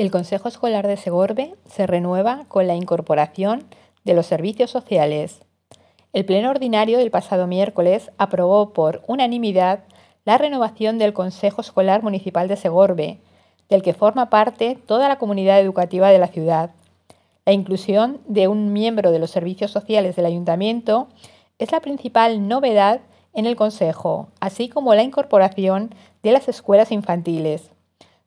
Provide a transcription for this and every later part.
El Consejo Escolar de Segorbe se renueva con la incorporación de los servicios sociales. El Pleno Ordinario del pasado miércoles aprobó por unanimidad la renovación del Consejo Escolar Municipal de Segorbe, del que forma parte toda la comunidad educativa de la ciudad. La inclusión de un miembro de los servicios sociales del ayuntamiento es la principal novedad en el Consejo, así como la incorporación de las escuelas infantiles.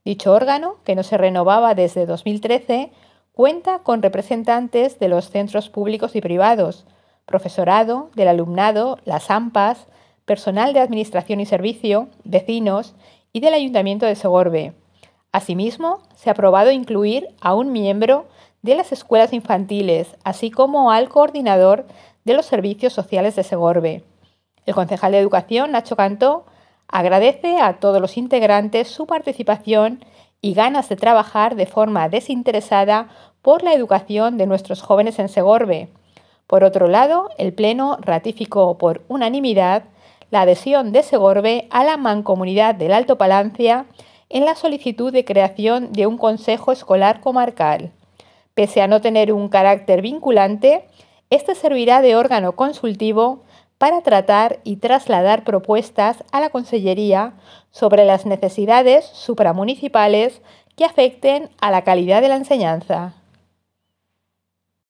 Dicho órgano, que no se renovaba desde 2013, cuenta con representantes de los centros públicos y privados, profesorado, del alumnado, las AMPAs, personal de administración y servicio, vecinos y del Ayuntamiento de Segorbe. Asimismo, se ha aprobado incluir a un miembro de las escuelas infantiles, así como al coordinador de los servicios sociales de Segorbe. El concejal de Educación, Nacho Cantó, Agradece a todos los integrantes su participación y ganas de trabajar de forma desinteresada por la educación de nuestros jóvenes en Segorbe. Por otro lado, el Pleno ratificó por unanimidad la adhesión de Segorbe a la Mancomunidad del Alto Palancia en la solicitud de creación de un Consejo Escolar Comarcal. Pese a no tener un carácter vinculante, este servirá de órgano consultivo para tratar y trasladar propuestas a la Consellería sobre las necesidades supramunicipales que afecten a la calidad de la enseñanza.